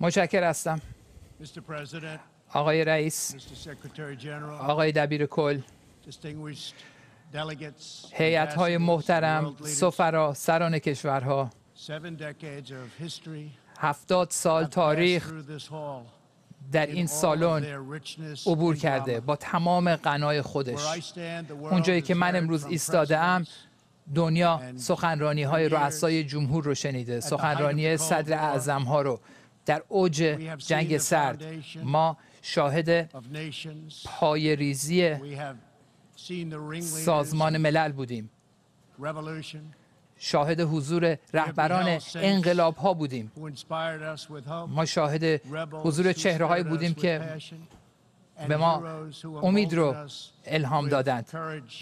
مشکر هستم آقای رئیس آقای دبیر کل هیئت های محترم سفرا سران کشورها هفتاد سال تاریخ در این سالن عبور کرده با تمام غنای خودش اونجایی که من امروز ایستاده ام دنیا سخنرانی های رؤسای جمهور رو شنیده سخنرانی صدر اعظم ها رو در اوج جنگ سرد ما شاهد پای ریزی سازمان ملل بودیم شاهد حضور رهبران انقلاب ها بودیم ما شاهد حضور چهره بودیم که به ما امید رو الهام دادند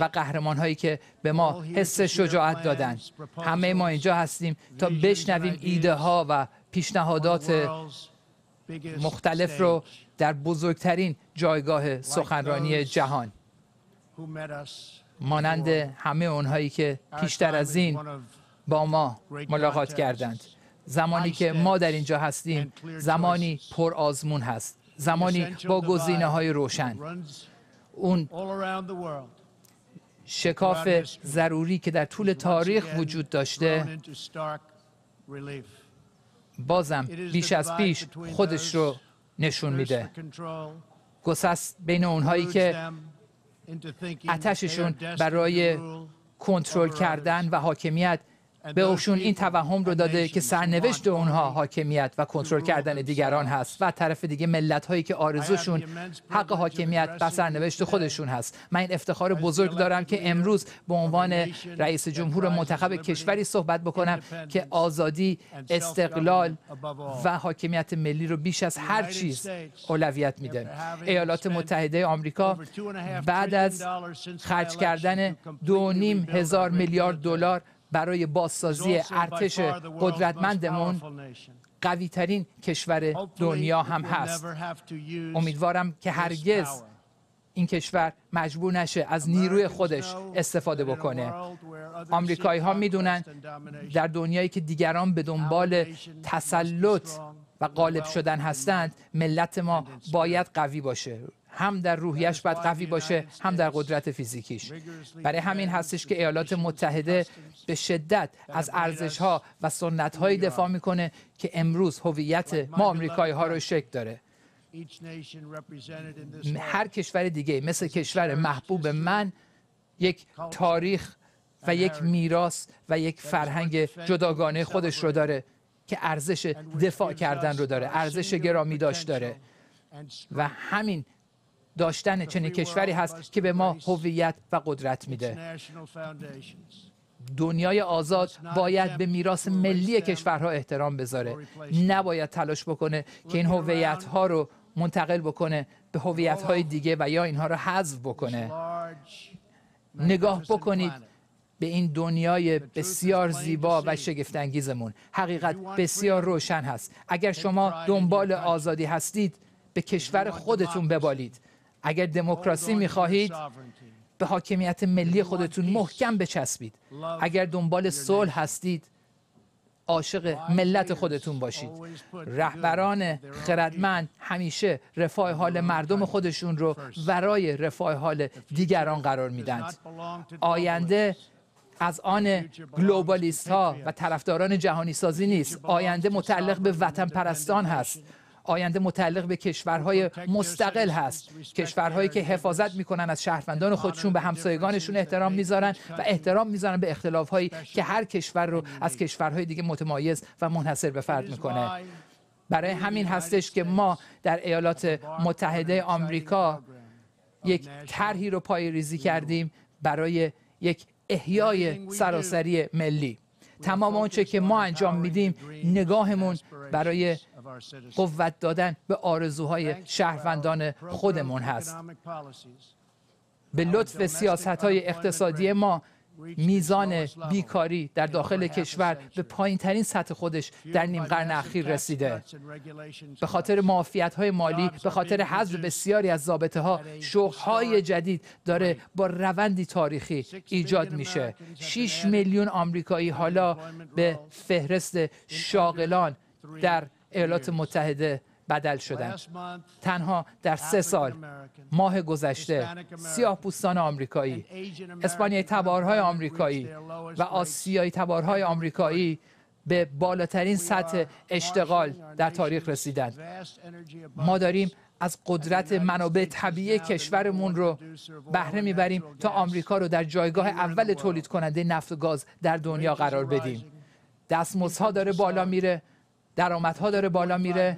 و قهرمان هایی که به ما حس شجاعت دادند همه ما اینجا هستیم تا بشنویم ایده ها و پیشنهادات مختلف رو در بزرگترین جایگاه سخنرانی جهان مانند همه اونهایی که پیشتر از این با ما ملاقات کردند زمانی که ما در اینجا هستیم زمانی پر آزمون هست زمانی با گزینه های روشن اون شکاف ضروری که در طول تاریخ وجود داشته بازم بیش از پیش خودش رو نشون میده گسست بین اونهایی که اتششون برای کنترل کردن و حاکمیت به اوشون این توهم رو داده که سرنوشت اونها حاکمیت و کنترل کردن دیگران هست و طرف دیگه ملت هایی که آرزوشون حق حاکمیت و سرنوشت خودشون هست من این افتخار بزرگ دارم که امروز به عنوان رئیس جمهور منتخب کشوری صحبت بکنم که آزادی استقلال و حاکمیت ملی رو بیش از هر چیز اولویت میده ایالات متحده آمریکا بعد از خرج کردن دو نیم هزار میلیارد دلار برای بازسازی ارتش قدرتمندمون قوی ترین کشور دنیا هم هست امیدوارم که هرگز این کشور مجبور نشه از نیروی خودش استفاده بکنه آمریکایی ها میدونن در دنیایی که دیگران به دنبال تسلط و غالب شدن هستند ملت ما باید قوی باشه هم در روحیش باید قوی باشه هم در قدرت فیزیکیش برای همین هستش که ایالات متحده به شدت از ارزش ها و سنت هایی دفاع میکنه که امروز هویت ما آمریکایی ها رو شک داره هر کشور دیگه مثل کشور محبوب من یک تاریخ و یک میراث و یک فرهنگ جداگانه خودش رو داره که ارزش دفاع کردن رو داره ارزش گرامی داشت داره و همین داشتن چنین کشوری هست که به ما هویت و قدرت میده دنیای آزاد باید به میراث ملی کشورها احترام بذاره نباید تلاش بکنه که این هویت ها رو منتقل بکنه به هویت های دیگه و یا اینها رو حذف بکنه نگاه بکنید به این دنیای بسیار زیبا و شگفتانگیزمون حقیقت بسیار روشن هست اگر شما دنبال آزادی هستید به کشور خودتون ببالید اگر دموکراسی میخواهید به حاکمیت ملی خودتون محکم بچسبید اگر دنبال صلح هستید عاشق ملت خودتون باشید رهبران خردمند همیشه رفاه حال مردم خودشون رو ورای رفاه حال دیگران قرار میدند آینده از آن گلوبالیست ها و طرفداران جهانی سازی نیست آینده متعلق به وطن پرستان هست آینده متعلق به کشورهای مستقل هست کشورهایی که حفاظت میکنن از شهروندان خودشون به همسایگانشون احترام میذارن و احترام میذارن به اختلافهایی که هر کشور رو از کشورهای دیگه متمایز و منحصر به فرد میکنه برای همین هستش که ما در ایالات متحده آمریکا یک طرحی رو پای ریزی کردیم برای یک احیای سراسری ملی تمام آنچه که ما انجام میدیم نگاهمون برای قوت دادن به آرزوهای شهروندان خودمون هست به لطف سیاست های اقتصادی ما میزان بیکاری در داخل کشور به پایین ترین سطح خودش در نیم قرن اخیر رسیده به خاطر معافیت های مالی به خاطر حذف بسیاری از ضابطه ها جدید داره با روندی تاریخی ایجاد میشه 6 میلیون آمریکایی حالا به فهرست شاغلان در ایالات متحده بدل شدند. تنها در سه سال ماه گذشته سیاه پوستان آمریکایی، اسپانیایی تبارهای آمریکایی و آسیایی تبارهای آمریکایی به بالاترین سطح اشتغال در تاریخ رسیدند. ما داریم از قدرت منابع طبیعی کشورمون رو بهره میبریم تا آمریکا رو در جایگاه اول تولید کننده نفت و گاز در دنیا قرار بدیم. دستمزدها داره بالا میره درآمدها داره بالا میره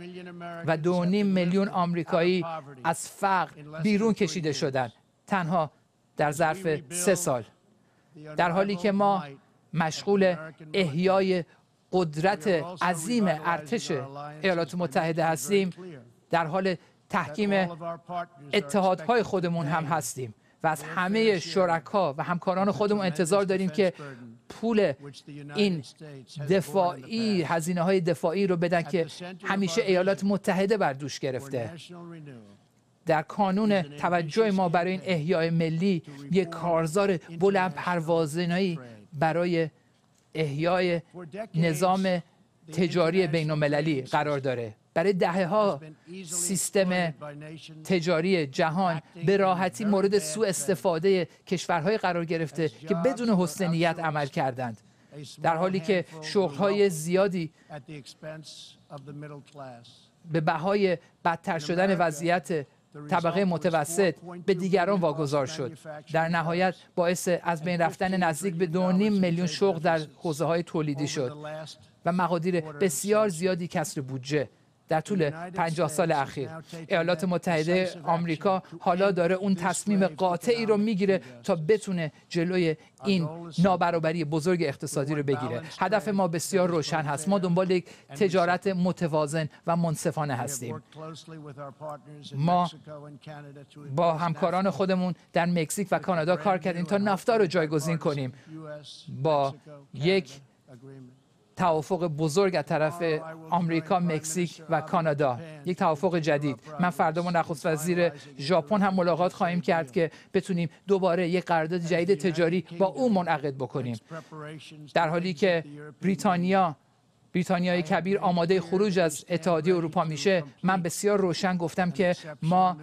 و دو نیم میلیون آمریکایی از فقر بیرون کشیده شدن تنها در ظرف سه سال در حالی که ما مشغول احیای قدرت عظیم ارتش ایالات متحده هستیم در حال تحکیم اتحادهای خودمون هم هستیم و از همه شرکا و همکاران خودمون انتظار داریم که پول این دفاعی هزینه های دفاعی رو بدن که همیشه ایالات متحده بر دوش گرفته در کانون توجه ما برای این احیای ملی یک کارزار بلند پروازنایی برای احیای نظام تجاری بین قرار داره برای دهه ها سیستم تجاری جهان به راحتی مورد سوء استفاده کشورهای قرار گرفته که بدون حسنیت عمل کردند در حالی که شغلهای زیادی به بهای بدتر شدن وضعیت طبقه متوسط به دیگران واگذار شد در نهایت باعث از بین رفتن نزدیک به 2.5 میلیون شغل در حوزه های تولیدی شد و مقادیر بسیار زیادی کسر بودجه در طول 50 سال اخیر ایالات متحده آمریکا حالا داره اون تصمیم قاطعی رو میگیره تا بتونه جلوی این نابرابری بزرگ اقتصادی رو بگیره هدف ما بسیار روشن هست ما دنبال یک تجارت متوازن و منصفانه هستیم ما با همکاران خودمون در مکزیک و کانادا کار کردیم تا نفتا رو جایگزین کنیم با یک توافق بزرگ از طرف آمریکا، مکزیک و کانادا یک توافق جدید من فردا با نخست وزیر ژاپن هم ملاقات خواهیم کرد که بتونیم دوباره یک قرارداد جدید تجاری با او منعقد بکنیم در حالی که بریتانیا بریتانیای آره، کبیر آماده خروج از اتحادیه اروپا میشه من بسیار روشن گفتم که ما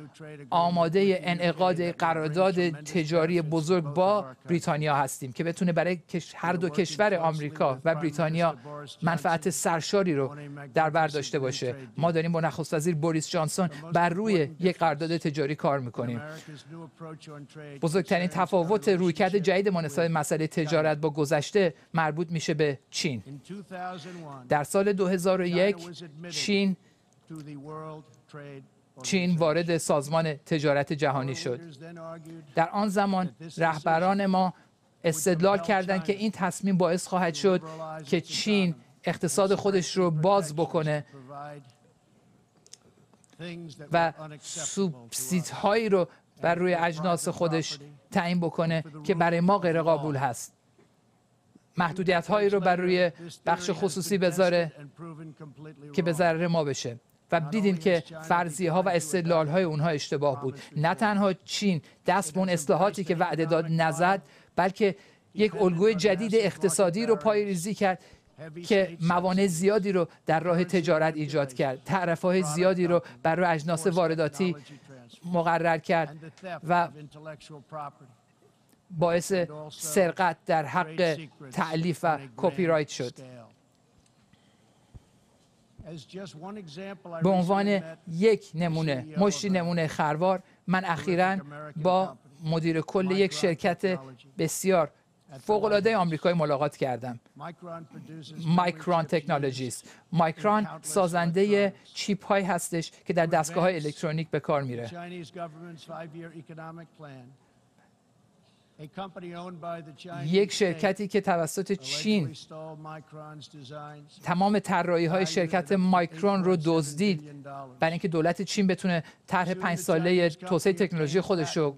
آماده انعقاد قرارداد تجاری بزرگ با بریتانیا هستیم که بتونه برای هر دو کشور آمریکا و بریتانیا منفعت سرشاری رو در بر داشته باشه ما داریم با نخست وزیر بوریس جانسون بر روی یک قرارداد تجاری کار میکنیم بزرگترین تفاوت رویکرد جدید ما مسئله تجارت با گذشته مربوط میشه به چین در سال 2001 چین چین وارد سازمان تجارت جهانی شد. در آن زمان رهبران ما استدلال کردند که این تصمیم باعث خواهد شد که چین اقتصاد خودش رو باز بکنه و سوبسیدهایی رو بر روی اجناس خودش تعیین بکنه که برای ما غیر قابل هست. محدودیت هایی رو بر روی بخش خصوصی بذاره که به ضرر ما بشه و دیدیم که فرضیه ها و استدلال های اونها اشتباه بود نه تنها چین دست به اون اصلاحاتی که وعده داد نزد بلکه یک الگوی جدید اقتصادی رو ریزی کرد که موانع زیادی رو در راه تجارت ایجاد کرد تعرفه های زیادی رو برای اجناس وارداتی مقرر کرد و باعث سرقت در حق تعلیف و کپی رایت شد به عنوان یک نمونه مشتی نمونه خروار من اخیرا با مدیر کل یک شرکت بسیار العاده آمریکایی ملاقات کردم مایکران تکنولوژیز مایکران سازنده چیپ های هستش که در دستگاه های الکترونیک به کار میره یک شرکتی که توسط چین تمام طراحی های شرکت مایکرون رو دزدید برای اینکه دولت چین بتونه طرح پنج ساله توسعه تکنولوژی خودش رو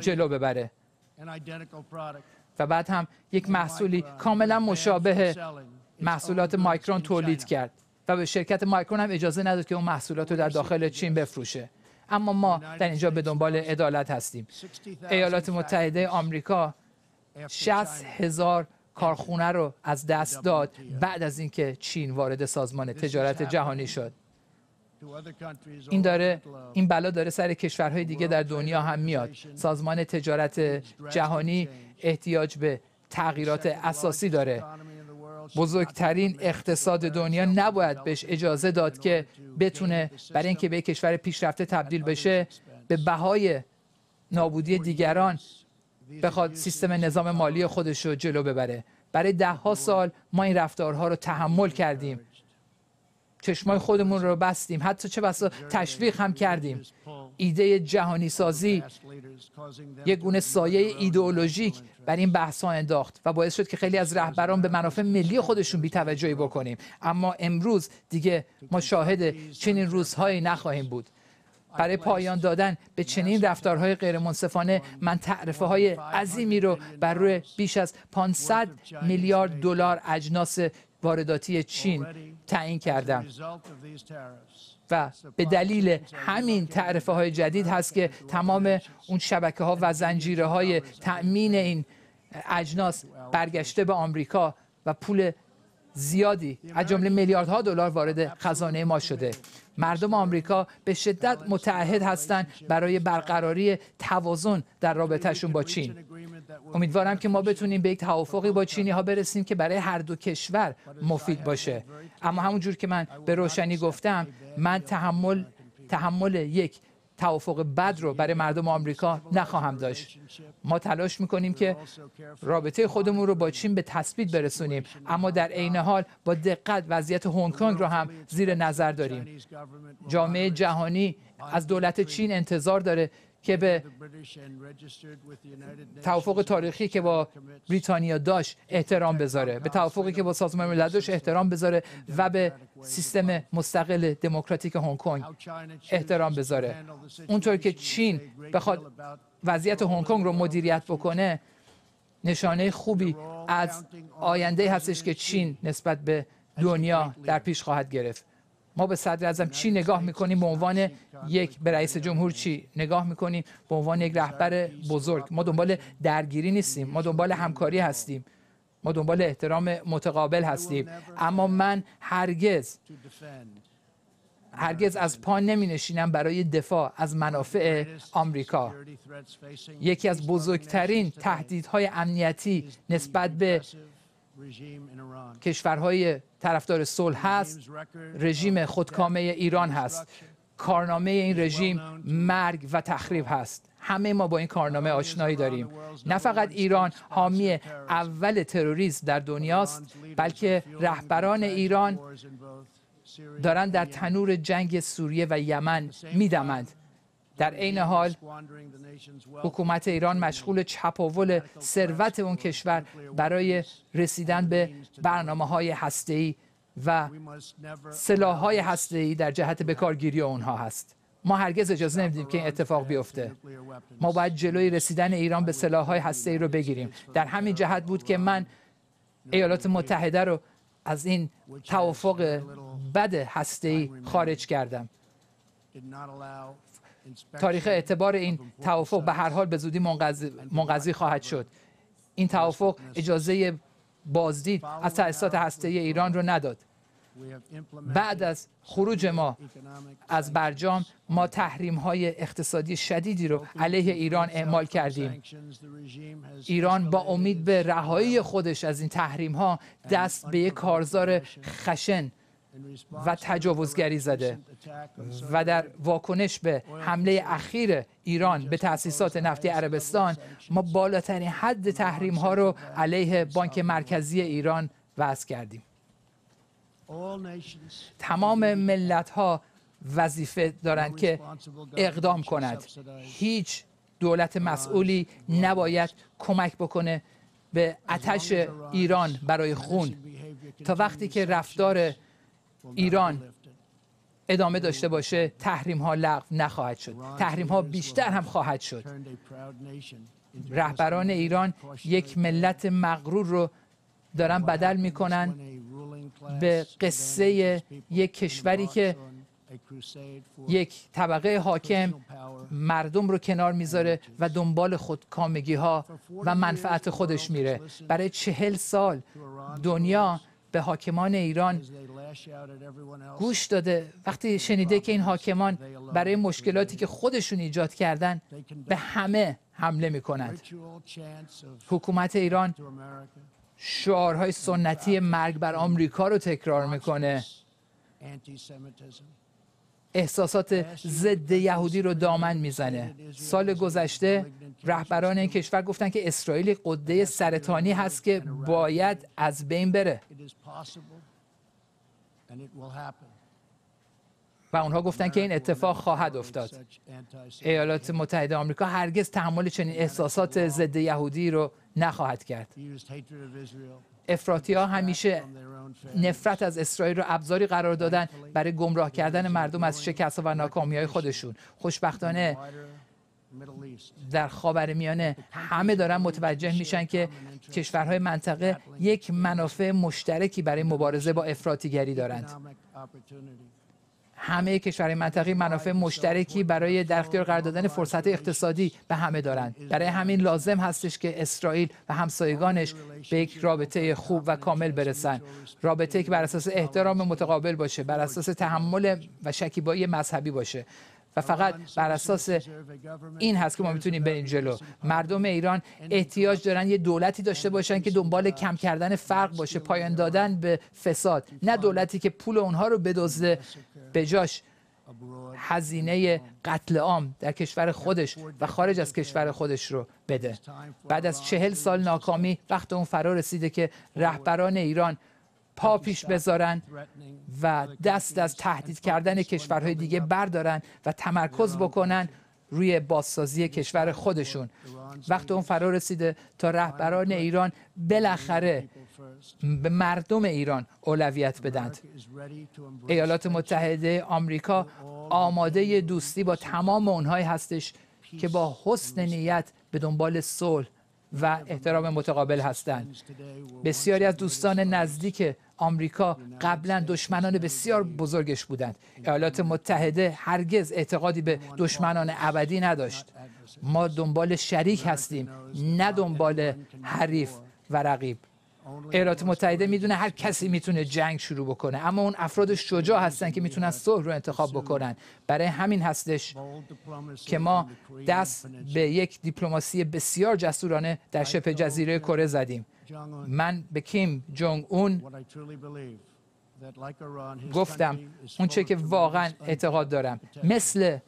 جلو ببره و بعد هم یک محصولی کاملا مشابه محصولات مایکرون تولید کرد و به شرکت مایکرون هم اجازه نداد که اون محصولات رو در داخل چین بفروشه اما ما در اینجا به دنبال عدالت هستیم ایالات متحده آمریکا 60 هزار کارخونه رو از دست داد بعد از اینکه چین وارد سازمان تجارت جهانی شد این داره این بلا داره سر کشورهای دیگه در دنیا هم میاد سازمان تجارت جهانی احتیاج به تغییرات اساسی داره بزرگترین اقتصاد دنیا نباید بهش اجازه داد که بتونه برای اینکه به کشور پیشرفته تبدیل بشه به بهای نابودی دیگران بخواد سیستم نظام مالی خودش رو جلو ببره برای ده ها سال ما این رفتارها رو تحمل کردیم چشمای خودمون رو بستیم حتی چه بسا تشویق هم کردیم ایده جهانی سازی یک گونه سایه ایدئولوژیک بر این بحث ها انداخت و باعث شد که خیلی از رهبران به منافع ملی خودشون بی توجهی بکنیم اما امروز دیگه ما شاهد چنین روزهایی نخواهیم بود برای پایان دادن به چنین رفتارهای منصفانه من تعرفه های عظیمی رو بر روی بیش از 500 میلیارد دلار اجناس وارداتی چین تعیین کردم و به دلیل همین تعرفه های جدید هست که تمام اون شبکه ها و زنجیره های تأمین این اجناس برگشته به آمریکا و پول زیادی از جمله میلیاردها دلار وارد خزانه ما شده مردم آمریکا به شدت متعهد هستند برای برقراری توازن در رابطهشون با چین امیدوارم که ما بتونیم به یک توافقی با چینی ها برسیم که برای هر دو کشور مفید باشه اما همونجور که من به روشنی گفتم من تحمل تحمل یک توافق بد رو برای مردم آمریکا نخواهم داشت ما تلاش میکنیم که رابطه خودمون رو با چین به تثبیت برسونیم اما در عین حال با دقت وضعیت هنگ کنگ رو هم زیر نظر داریم جامعه جهانی از دولت چین انتظار داره که به توافق تاریخی که با بریتانیا داشت احترام بذاره به توافقی که با سازمان ملل داشت احترام بذاره و به سیستم مستقل دموکراتیک هنگ کنگ احترام بذاره اونطور که چین بخواد وضعیت هنگ کنگ رو مدیریت بکنه نشانه خوبی از آینده هستش که چین نسبت به دنیا در پیش خواهد گرفت ما به صدر ازم چی نگاه میکنیم به عنوان یک به رئیس جمهور چی نگاه میکنیم به عنوان یک رهبر بزرگ ما دنبال درگیری نیستیم ما دنبال همکاری هستیم ما دنبال احترام متقابل هستیم اما من هرگز هرگز از پا نمی نشینم برای دفاع از منافع آمریکا. یکی از بزرگترین تهدیدهای امنیتی نسبت به کشورهای طرفدار صلح هست رژیم خودکامه ایران هست کارنامه این رژیم مرگ و تخریب هست همه ما با این کارنامه آشنایی داریم نه فقط ایران حامی اول تروریسم در دنیاست بلکه رهبران ایران دارند در تنور جنگ سوریه و یمن میدمند در عین حال حکومت ایران مشغول چپاول ثروت اون کشور برای رسیدن به برنامه های هسته‌ای و سلاحهای ای در جهت بکارگیری آنها هست ما هرگز اجازه نمیدیم که این اتفاق بیفته ما باید جلوی رسیدن ایران به هسته ای رو بگیریم در همین جهت بود که من ایالات متحده رو از این توافق بد ای خارج کردم تاریخ اعتبار این توافق به هر حال به زودی منقضی خواهد شد این توافق اجازه بازدید از تأسیسات هسته ایران رو نداد بعد از خروج ما از برجام ما تحریم های اقتصادی شدیدی رو علیه ایران اعمال کردیم ایران با امید به رهایی خودش از این تحریم ها دست به یک کارزار خشن و تجاوزگری زده و در واکنش به حمله اخیر ایران به تاسیسات نفتی عربستان ما بالاترین حد تحریم ها رو علیه بانک مرکزی ایران وضع کردیم تمام ملت ها وظیفه دارند که اقدام کند هیچ دولت مسئولی نباید کمک بکنه به اتش ایران برای خون تا وقتی که رفتار ایران ادامه داشته باشه تحریم ها لغو نخواهد شد تحریم ها بیشتر هم خواهد شد رهبران ایران یک ملت مغرور رو دارن بدل میکنن به قصه یک کشوری که یک طبقه حاکم مردم رو کنار میذاره و دنبال کامگی ها و منفعت خودش میره برای چهل سال دنیا به حاکمان ایران گوش داده وقتی شنیده که این حاکمان برای مشکلاتی که خودشون ایجاد کردن به همه حمله می حکومت ایران شعارهای سنتی مرگ بر آمریکا رو تکرار میکنه احساسات ضد یهودی رو دامن میزنه سال گذشته رهبران این کشور گفتن که اسرائیل قده سرطانی هست که باید از بین بره و اونها گفتن که این اتفاق خواهد افتاد ایالات متحده آمریکا هرگز تحمل چنین احساسات ضد یهودی رو نخواهد کرد افراتی ها همیشه نفرت از اسرائیل رو ابزاری قرار دادن برای گمراه کردن مردم از شکست و ناکامی های خودشون خوشبختانه در خاور میانه همه دارن متوجه میشن که کشورهای منطقه یک منافع مشترکی برای مبارزه با افراتیگری دارند همه کشورهای منطقه منافع مشترکی برای در اختیار قرار دادن فرصت اقتصادی به همه دارند برای همین لازم هستش که اسرائیل و همسایگانش به یک رابطه خوب و کامل برسند. رابطه که بر اساس احترام متقابل باشه بر اساس تحمل و شکیبایی مذهبی باشه و فقط بر اساس این هست که ما میتونیم بریم جلو مردم ایران احتیاج دارن یه دولتی داشته باشن که دنبال کم کردن فرق باشه پایان دادن به فساد نه دولتی که پول اونها رو بدزده به جاش هزینه قتل عام در کشور خودش و خارج از کشور خودش رو بده بعد از چهل سال ناکامی وقت اون فرا رسیده که رهبران ایران پا پیش بذارن و دست از تهدید کردن کشورهای دیگه بردارن و تمرکز بکنن روی بازسازی کشور خودشون وقت اون فرا رسیده تا رهبران ایران بالاخره به مردم ایران اولویت بدند ایالات متحده آمریکا آماده دوستی با تمام اونهایی هستش که با حسن نیت به دنبال صلح و احترام متقابل هستند بسیاری از دوستان نزدیک آمریکا قبلا دشمنان بسیار بزرگش بودند ایالات متحده هرگز اعتقادی به دشمنان ابدی نداشت ما دنبال شریک هستیم نه دنبال حریف و رقیب ایالات متحده میدونه هر کسی میتونه جنگ شروع بکنه اما اون افراد شجاع هستن که میتونن صلح رو انتخاب بکنن برای همین هستش که ما دست به یک دیپلماسی بسیار جسورانه در شبه جزیره کره زدیم من به کیم جونگ اون گفتم اون چه که واقعا اعتقاد دارم مثل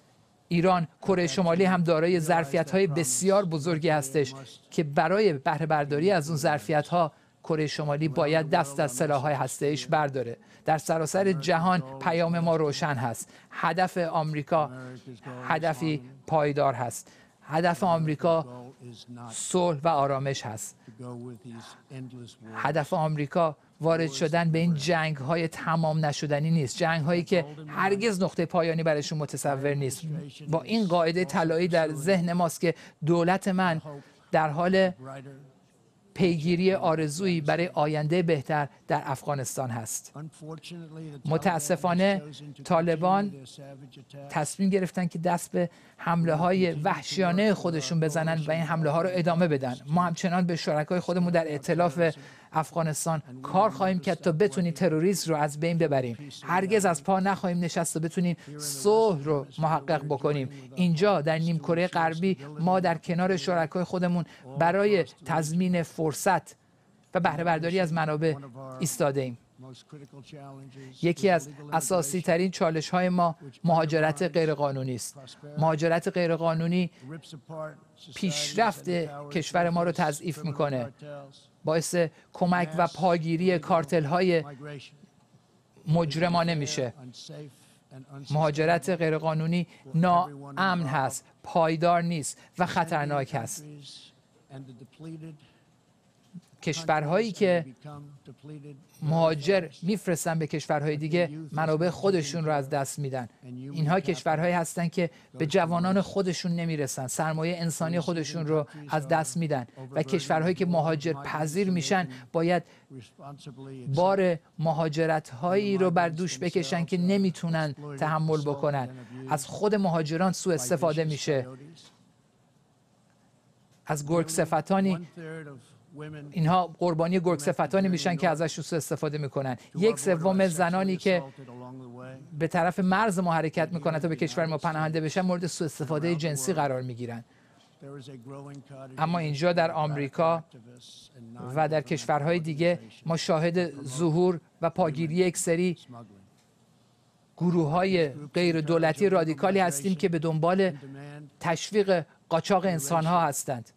ایران کره شمالی هم دارای ظرفیت های بسیار بزرگی هستش که برای بهره برداری از اون ظرفیت ها کره شمالی باید دست از سلاح‌های هسته‌ایش برداره در سراسر جهان پیام ما روشن هست هدف آمریکا هدفی پایدار هست هدف آمریکا صلح و آرامش هست هدف آمریکا وارد شدن به این جنگ های تمام نشدنی نیست جنگ هایی که هرگز نقطه پایانی برایشون متصور نیست با این قاعده طلایی در ذهن ماست که دولت من در حال پیگیری آرزویی برای آینده بهتر در افغانستان هست متاسفانه طالبان تصمیم گرفتن که دست به حمله های وحشیانه خودشون بزنن و این حمله ها رو ادامه بدن ما همچنان به شرکای خودمون در اطلاف افغانستان کار خواهیم کرد تا بتونیم تروریسم رو از بین ببریم هرگز از پا نخواهیم نشست و بتونیم صلح رو محقق بکنیم اینجا در نیم کره غربی ما در کنار شرکای خودمون برای تضمین فرصت و بهره برداری از منابع ایستاده ایم یکی از اساسی ترین چالش های ما مهاجرت غیرقانونی است. مهاجرت غیرقانونی پیشرفت کشور ما رو تضعیف میکنه. باعث کمک و پاگیری کارتل های مجرمانه میشه مهاجرت غیرقانونی ناامن هست پایدار نیست و خطرناک هست. کشورهایی که مهاجر میفرستن به کشورهای دیگه منابع خودشون رو از دست میدن اینها کشورهایی هستند که به جوانان خودشون نمیرسن سرمایه انسانی خودشون رو از دست میدن و کشورهایی که مهاجر پذیر میشن باید بار مهاجرت هایی رو بر دوش بکشن که نمیتونن تحمل بکنن از خود مهاجران سوء استفاده میشه از گرگ صفتانی اینها قربانی گرگ صفتانی میشن که ازشون سو استفاده میکنن یک سوم زنانی که به طرف مرز ما حرکت میکنن تا به کشور ما پناهنده بشن مورد سو استفاده جنسی قرار میگیرن اما اینجا در آمریکا و در کشورهای دیگه ما شاهد ظهور و پاگیری یک سری گروه های غیر دولتی رادیکالی هستیم که به دنبال تشویق قاچاق انسان ها هستند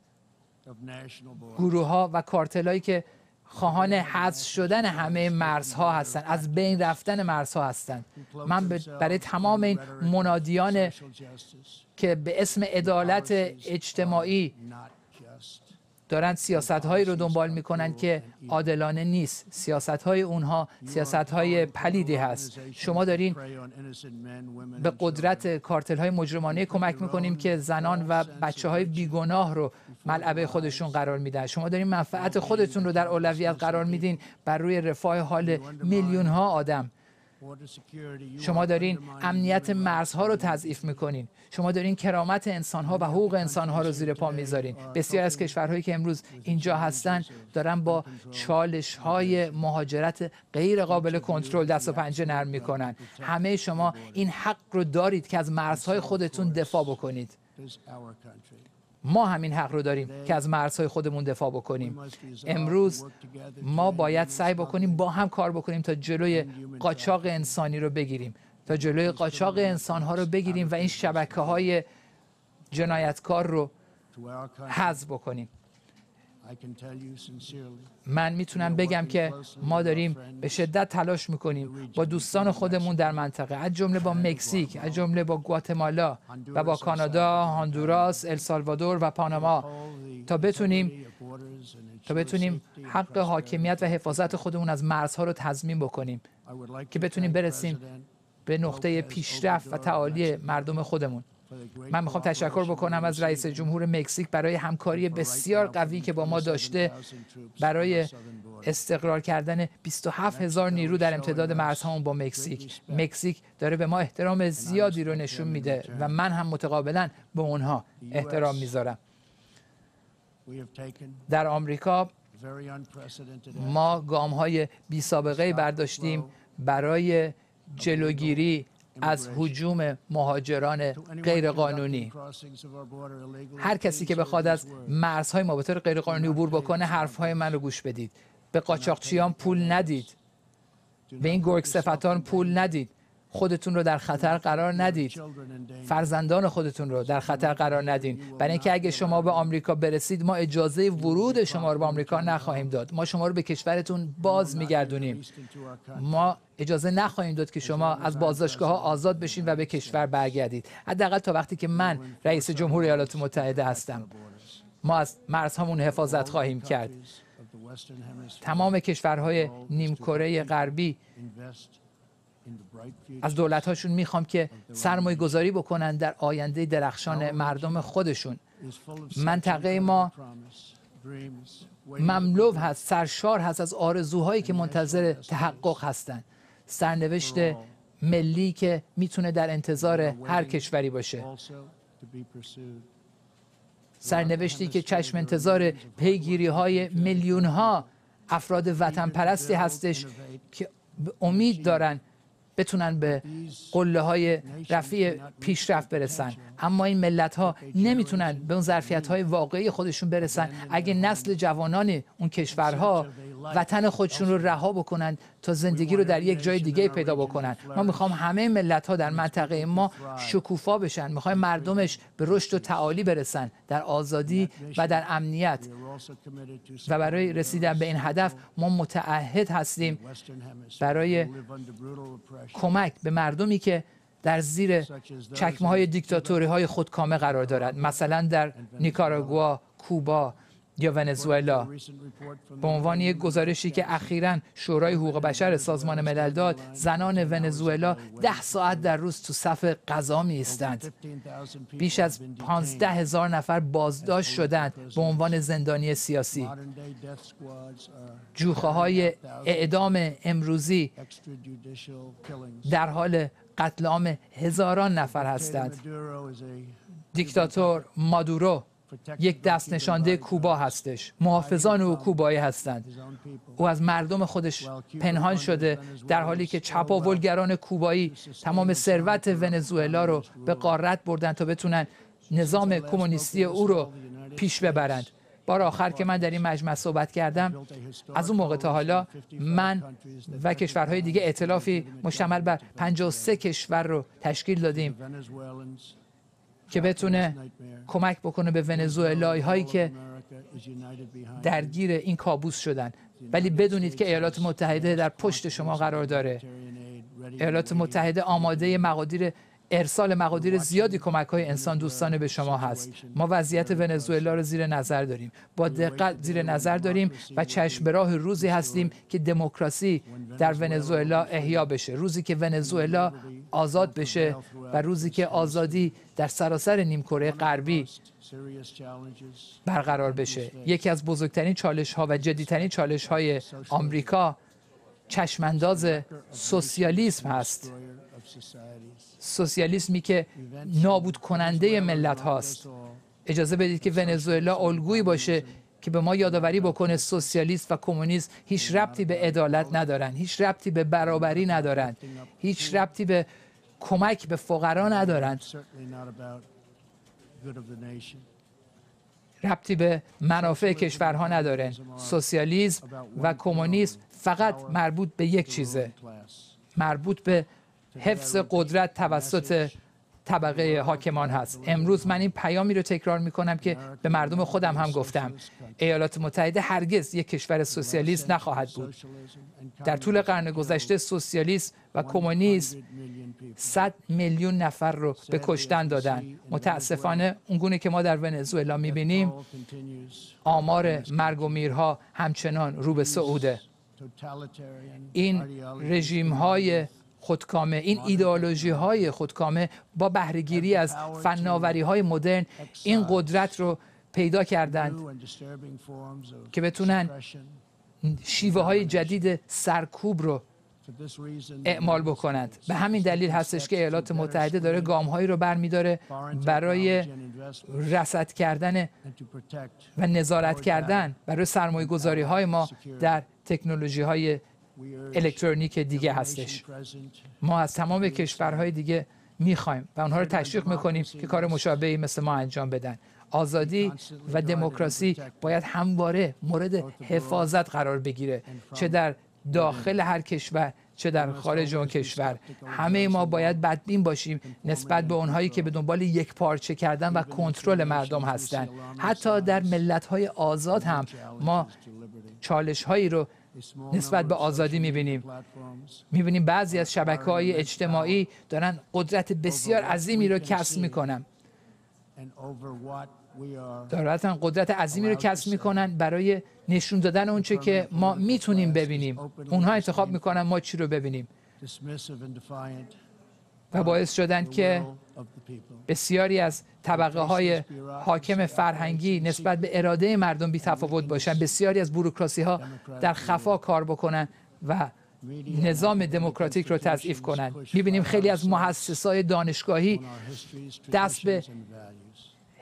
گروه ها و هایی که خواهان حذف شدن همه مرزها هستند از بین رفتن مرزها هستند من برای تمام این منادیان که به اسم عدالت اجتماعی دارند سیاست هایی رو دنبال کنند که عادلانه نیست سیاست های اونها سیاست های پلیدی هست شما دارین به قدرت کارتل های مجرمانه کمک میکنیم که زنان و بچه های بیگناه رو ملعبه خودشون قرار میدن شما دارین منفعت خودتون رو در اولویت قرار میدین بر روی رفاه حال میلیون ها آدم شما دارین امنیت مرزها رو تضعیف میکنین شما دارین کرامت انسانها و حقوق انسانها رو زیر پا میذارین بسیار از کشورهایی که امروز اینجا هستن دارن با چالش های مهاجرت غیر قابل کنترل دست و پنجه نرم میکنن همه شما این حق رو دارید که از مرزهای خودتون دفاع بکنید ما همین حق رو داریم که از مرزهای خودمون دفاع بکنیم امروز ما باید سعی بکنیم با هم کار بکنیم تا جلوی قاچاق انسانی رو بگیریم تا جلوی قاچاق انسانها رو بگیریم و این شبکه های جنایتکار رو حذف بکنیم من میتونم بگم که ما داریم به شدت تلاش میکنیم با دوستان خودمون در منطقه از جمله با مکزیک از جمله با گواتمالا و با کانادا هاندوراس السالوادور و پاناما تا بتونیم تا بتونیم حق حاکمیت و حفاظت خودمون از مرزها رو تضمین بکنیم که بتونیم برسیم به نقطه پیشرفت و تعالی مردم خودمون من میخوام تشکر بکنم از رئیس جمهور مکزیک برای همکاری بسیار قوی که با ما داشته برای استقرار کردن 27 هزار نیرو در امتداد مرزهامون با مکزیک مکزیک داره به ما احترام زیادی رو نشون میده و من هم متقابلا به اونها احترام میذارم در آمریکا ما گام های بی سابقه برداشتیم برای جلوگیری از حجوم مهاجران غیرقانونی هر کسی که بخواد از مرزهای ما به طور غیرقانونی عبور بکنه حرفهای من رو گوش بدید به قاچاقچیان پول ندید به این گرگ صفتان پول ندید خودتون رو در خطر قرار ندید فرزندان خودتون رو در خطر قرار ندین برای اینکه اگه شما به آمریکا برسید ما اجازه ورود شما رو به آمریکا نخواهیم داد ما شما رو به کشورتون باز میگردونیم ما اجازه نخواهیم داد که شما از بازداشتگاه ها آزاد بشین و به کشور برگردید حداقل تا وقتی که من رئیس جمهور ایالات متحده هستم ما از مرزهامون حفاظت خواهیم کرد تمام کشورهای نیمکره غربی از دولت هاشون میخوام که سرمایه گذاری بکنن در آینده درخشان مردم خودشون منطقه ما مملو هست سرشار هست از آرزوهایی که منتظر تحقق هستند سرنوشت ملی که میتونه در انتظار هر کشوری باشه سرنوشتی که چشم انتظار پیگیری های میلیون ها افراد وطن پرستی هستش که امید دارن بتونن به قله های رفیع پیشرفت برسن اما این ملت ها نمیتونن به اون ظرفیت های واقعی خودشون برسن اگه نسل جوانان اون کشورها وطن خودشون رو رها بکنن تا زندگی رو در یک جای دیگه پیدا بکنن ما میخوام همه ملت ها در منطقه ما شکوفا بشن میخوایم مردمش به رشد و تعالی برسن در آزادی و در امنیت و برای رسیدن به این هدف ما متعهد هستیم برای کمک به مردمی که در زیر چکمه های دیکتاتوری های خودکامه قرار دارد مثلا در نیکاراگوا کوبا یا ونزوئلا به عنوان یک گزارشی که اخیرا شورای حقوق بشر سازمان ملل داد زنان ونزوئلا ده ساعت در روز تو صف غذا می بیش از 15 هزار نفر بازداشت شدند به عنوان زندانی سیاسی جوخه های اعدام امروزی در حال قتل عام هزاران نفر هستند دیکتاتور مادورو یک دست نشانده کوبا هستش محافظان او کوبایی هستند او از مردم خودش پنهان شده در حالی که چپاولگران کوبایی تمام ثروت ونزوئلا رو به قارت بردن تا بتونن نظام کمونیستی او رو پیش ببرند بار آخر که من در این مجمع صحبت کردم از اون موقع تا حالا من و کشورهای دیگه اطلافی مشتمل بر 53 کشور رو تشکیل دادیم که بتونه کمک بکنه به ونزوئلایی هایی که درگیر این کابوس شدن ولی بدونید که ایالات متحده در پشت شما قرار داره ایالات متحده آماده مقادیر ارسال مقادیر زیادی کمک های انسان دوستانه به شما هست ما وضعیت ونزوئلا را زیر نظر داریم با دقت زیر نظر داریم و چشم به راه روزی هستیم که دموکراسی در ونزوئلا احیا بشه روزی که ونزوئلا آزاد بشه و روزی که آزادی در سراسر نیمکره غربی برقرار بشه یکی از بزرگترین چالش ها و جدیترین چالش های آمریکا چشمانداز سوسیالیسم هست سوسیالیسمی که نابود کننده ملت هاست اجازه بدید که ونزوئلا الگویی باشه که به ما یادآوری بکنه سوسیالیست و کمونیست هیچ ربطی به عدالت ندارن هیچ ربطی به برابری ندارند هیچ ربطی به کمک به فقرا ندارن ربطی به منافع کشورها ندارن سوسیالیسم و کمونیسم فقط مربوط به یک چیزه مربوط به حفظ قدرت توسط طبقه حاکمان هست امروز من این پیامی رو تکرار میکنم که به مردم خودم هم گفتم ایالات متحده هرگز یک کشور سوسیالیست نخواهد بود در طول قرن گذشته سوسیالیست و کمونیسم 100 میلیون نفر رو به کشتن دادن متاسفانه اونگونه که ما در ونزوئلا میبینیم آمار مرگ و میرها همچنان رو به صعوده این رژیم های خودکامه این ایدئولوژی های خودکامه با بهرهگیری از فناوری های مدرن این قدرت رو پیدا کردند که بتونن شیوه های جدید سرکوب رو اعمال بکنند به همین دلیل هستش که ایالات متحده داره گام هایی رو برمیداره برای رسد کردن و نظارت کردن برای سرمایه گذاری های ما در تکنولوژی های الکترونیک دیگه هستش ما از تمام کشورهای دیگه میخوایم و اونها رو تشویق میکنیم که کار مشابهی مثل ما انجام بدن آزادی و دموکراسی باید همواره مورد حفاظت قرار بگیره چه در داخل هر کشور چه در خارج اون کشور همه ما باید بدبین باشیم نسبت به اونهایی که به دنبال یک پارچه کردن و کنترل مردم هستند حتی در ملت های آزاد هم ما چالش هایی رو نسبت به آزادی میبینیم میبینیم بعضی از شبکه های اجتماعی دارن قدرت بسیار عظیمی رو کسب میکنن دارن قدرت عظیمی رو کسب میکنن برای نشون دادن اونچه که ما میتونیم ببینیم اونها انتخاب میکنن ما چی رو ببینیم و باعث شدند که بسیاری از طبقه های حاکم فرهنگی نسبت به اراده مردم بی تفاوت باشند بسیاری از بروکراسی ها در خفا کار بکنند و نظام دموکراتیک رو تضعیف کنند میبینیم خیلی از های دانشگاهی دست به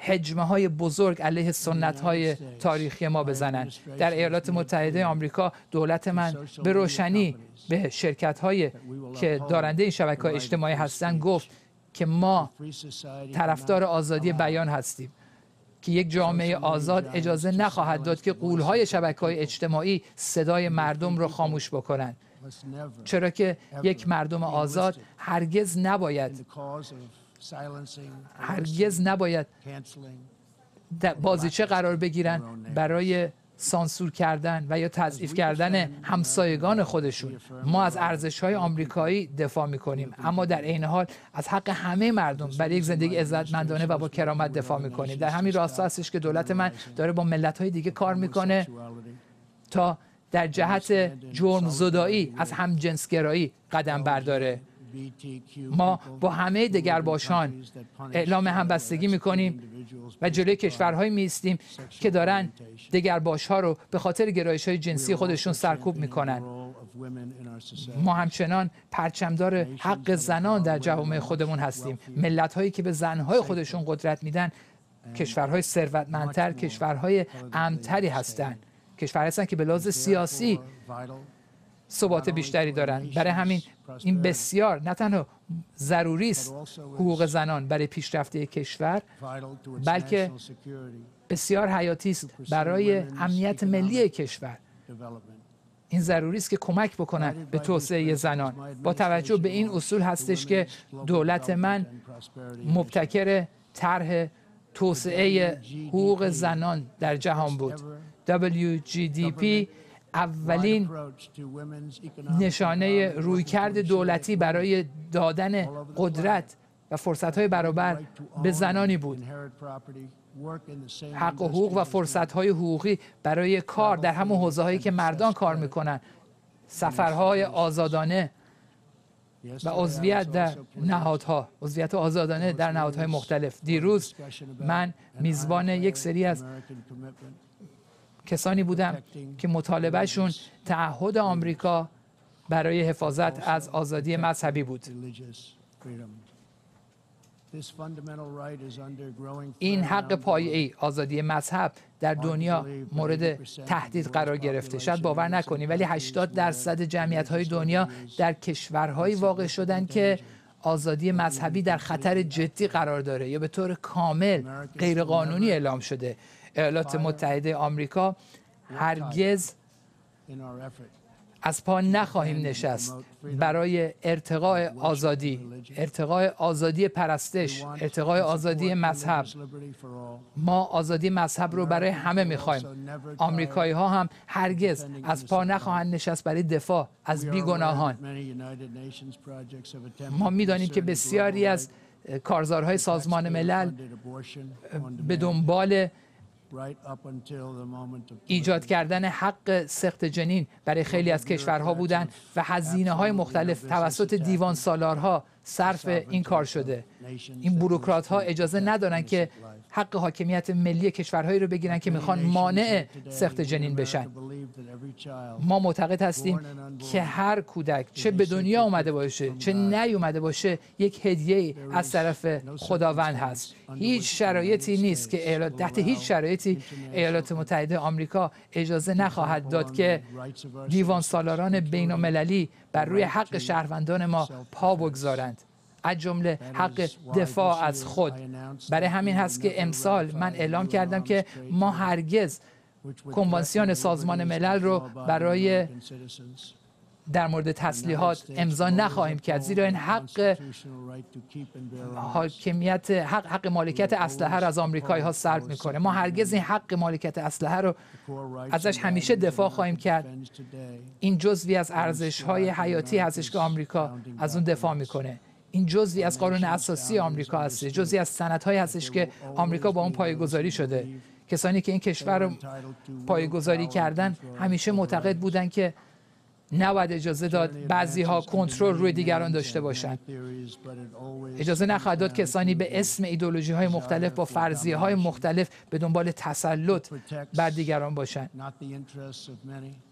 حجمه های بزرگ علیه سنت های تاریخی ما بزنند در ایالات متحده آمریکا دولت من به روشنی به شرکت های که دارنده این شبکه های اجتماعی هستند گفت که ما طرفدار آزادی بیان هستیم که یک جامعه آزاد اجازه نخواهد داد که قولهای شبکه های اجتماعی صدای مردم را خاموش بکنند چرا که یک مردم آزاد هرگز نباید هرگز نباید بازیچه قرار بگیرن برای سانسور کردن و یا تضعیف کردن همسایگان خودشون ما از ارزش های آمریکایی دفاع می کنیم اما در عین حال از حق همه مردم برای یک زندگی عزتمندانه و با کرامت دفاع می کنیم در همین راستا هستش که دولت من داره با ملت های دیگه کار میکنه تا در جهت جرم زدایی از همجنسگرایی قدم برداره ما با همه باشان اعلام همبستگی میکنیم و جلوی کشورهایی میستیم که دارن دگر ها رو به خاطر گرایش های جنسی خودشون سرکوب میکنن ما همچنان پرچمدار حق زنان در جامعه خودمون هستیم ملت هایی که به زنهای خودشون قدرت میدن کشورهای ثروتمندتر کشورهای امتری هستند کشورهایی هستن که به لحاظ سیاسی ثبات بیشتری دارن، برای همین این بسیار نه تنها ضروری است حقوق زنان برای پیشرفت کشور بلکه بسیار حیاتی است برای امنیت ملی کشور این ضروری است که کمک بکنند به توسعه زنان با توجه به این اصول هستش که دولت من مبتکر طرح توسعه حقوق زنان در جهان بود WGDP اولین نشانه رویکرد دولتی برای دادن قدرت و های برابر به زنانی بود حق و حقوق و های حقوقی برای کار در همون حوزه هایی که مردان کار میکنن سفرهای آزادانه و عضویت در نهادها عضویت آزادانه در نهادهای مختلف دیروز من میزبان یک سری از کسانی بودم که مطالبهشون تعهد آمریکا برای حفاظت از آزادی مذهبی بود. این حق ای آزادی مذهب در دنیا مورد تهدید قرار گرفته شاید باور نکنید ولی 80 درصد جمعیت های دنیا در کشورهایی واقع شدن که آزادی مذهبی در خطر جدی قرار داره یا به طور کامل غیرقانونی اعلام شده ایالات متحده آمریکا هرگز از پا نخواهیم نشست برای ارتقاء آزادی ارتقاء آزادی پرستش ارتقاء آزادی مذهب ما آزادی مذهب رو برای همه میخوایم آمریکایی ها هم هرگز از پا نخواهند نشست برای دفاع از بیگناهان ما میدانیم که بسیاری از کارزارهای سازمان ملل به دنبال ایجاد کردن حق سخت جنین برای خیلی از کشورها بودن و هزینه های مختلف توسط دیوان سالارها صرف این کار شده این بروکرات ها اجازه ندارن که حق حاکمیت ملی کشورهایی رو بگیرن که میخوان مانع سخت جنین بشن ما معتقد هستیم که هر کودک چه به دنیا اومده باشه چه نیومده باشه یک هدیه از طرف خداوند هست هیچ شرایطی نیست که ایالات تحت هیچ شرایطی ایالات متحده آمریکا اجازه نخواهد داد که دیوان سالاران بین بر روی حق شهروندان ما پا بگذارند از جمله حق دفاع از خود برای همین هست که امسال من اعلام کردم که ما هرگز کنوانسیون سازمان ملل رو برای در مورد تسلیحات امضا نخواهیم کرد زیرا این حق حاکمیت حق, حق مالکیت اسلحه را از آمریکایی ها سلب میکنه ما هرگز این حق مالکیت اسلحه رو ازش همیشه دفاع خواهیم کرد این جزوی از ارزش های حیاتی هستش که آمریکا از اون دفاع میکنه این جزوی از قانون اساسی آمریکا هست جزوی از سندهایی هستش که آمریکا با اون پایگذاری شده کسانی که این کشور رو پایگذاری کردن همیشه معتقد بودن که نباید اجازه داد بعضی ها کنترل روی دیگران داشته باشند اجازه نخواهد داد کسانی به اسم ایدولوژی های مختلف با فرضیه های مختلف به دنبال تسلط بر دیگران باشند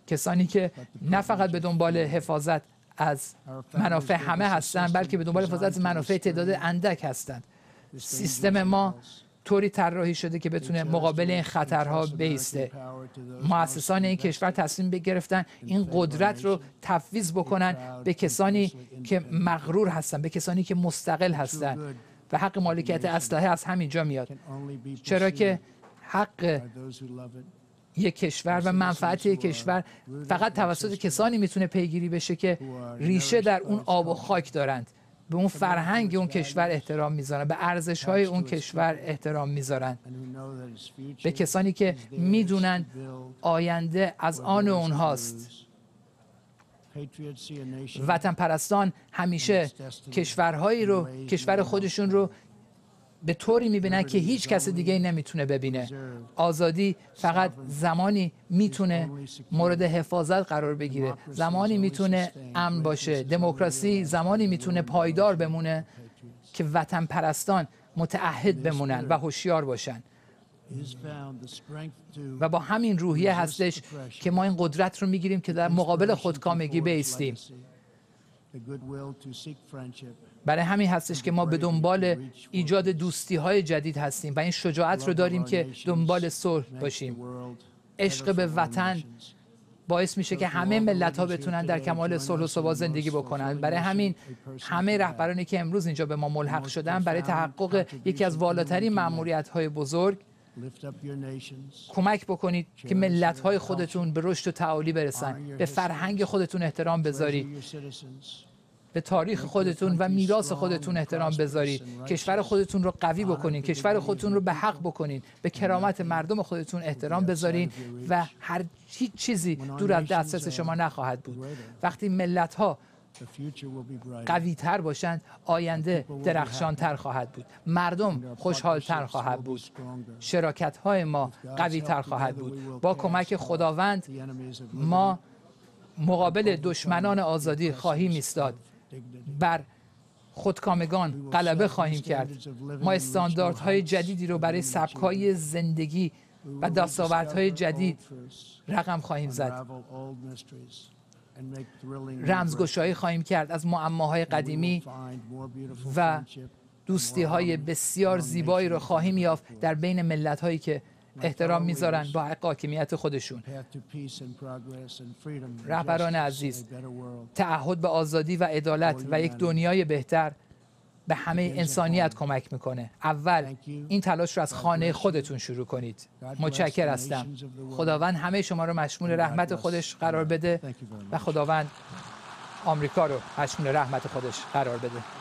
کسانی که نه فقط به دنبال حفاظت از منافع همه هستند بلکه به دنبال حفاظت از منافع تعداد اندک هستند سیستم ما طوری طراحی شده که بتونه مقابل این خطرها بیسته مؤسسان این کشور تصمیم گرفتن این قدرت رو تفویض بکنن به کسانی که مغرور هستن به کسانی که مستقل هستن و حق مالکیت اسلحه از همینجا میاد چرا که حق یک کشور و منفعت یک کشور فقط توسط کسانی میتونه پیگیری بشه که ریشه در اون آب و خاک دارند به اون فرهنگ اون کشور احترام میذارن به ارزش های اون کشور احترام میذارن به کسانی که میدونن آینده از آن اونهاست وطن پرستان همیشه کشورهایی رو کشور خودشون رو به طوری میبینن که هیچ کس دیگه نمیتونه ببینه آزادی فقط زمانی میتونه مورد حفاظت قرار بگیره زمانی میتونه امن باشه دموکراسی زمانی میتونه پایدار بمونه که وطن پرستان متعهد بمونن و هوشیار باشن و با همین روحیه هستش که ما این قدرت رو میگیریم که در مقابل خودکامگی بیستیم برای همین هستش که ما به دنبال ایجاد دوستی های جدید هستیم و این شجاعت رو داریم که دنبال صلح باشیم عشق به وطن باعث میشه که همه ملت ها بتونن در کمال صلح و ثبات زندگی بکنن برای همین همه رهبرانی که امروز اینجا به ما ملحق شدن برای تحقق یکی از والاترین مأموریت های بزرگ کمک بکنید که ملت های خودتون به رشد و تعالی برسن به فرهنگ خودتون احترام بذارید به تاریخ یعنی خودتون و میراث خودتون احترام بذارید کشور خودتون رو قوی بکنین کشور خودتون رو به حق بکنین به یعنی کرامت مردم خودتون احترام بذارین و هر هیچ چیزی دور از دسترس شما نخواهد بود وقتی ملت ها قوی تر باشند آینده درخشان تر خواهد بود مردم خوشحال تر خواهد بود شراکت های ما قوی تر خواهد بود با کمک خداوند ما مقابل دشمنان آزادی خواهیم ایستاد بر خودکامگان غلبه خواهیم کرد ما استانداردهای جدیدی رو برای سبکهای زندگی و دستاوردهای جدید رقم خواهیم زد رمزگشایی خواهیم کرد از معماهای قدیمی و دوستی های بسیار زیبایی رو خواهیم یافت در بین ملت هایی که احترام میذارن با حق حاکمیت خودشون رهبران عزیز تعهد به آزادی و عدالت و یک دنیای بهتر به همه انسانیت کمک میکنه اول این تلاش رو از خانه خودتون شروع کنید متشکر هستم خداوند همه شما رو مشمول رحمت خودش قرار بده و خداوند آمریکا رو مشمول رحمت خودش قرار بده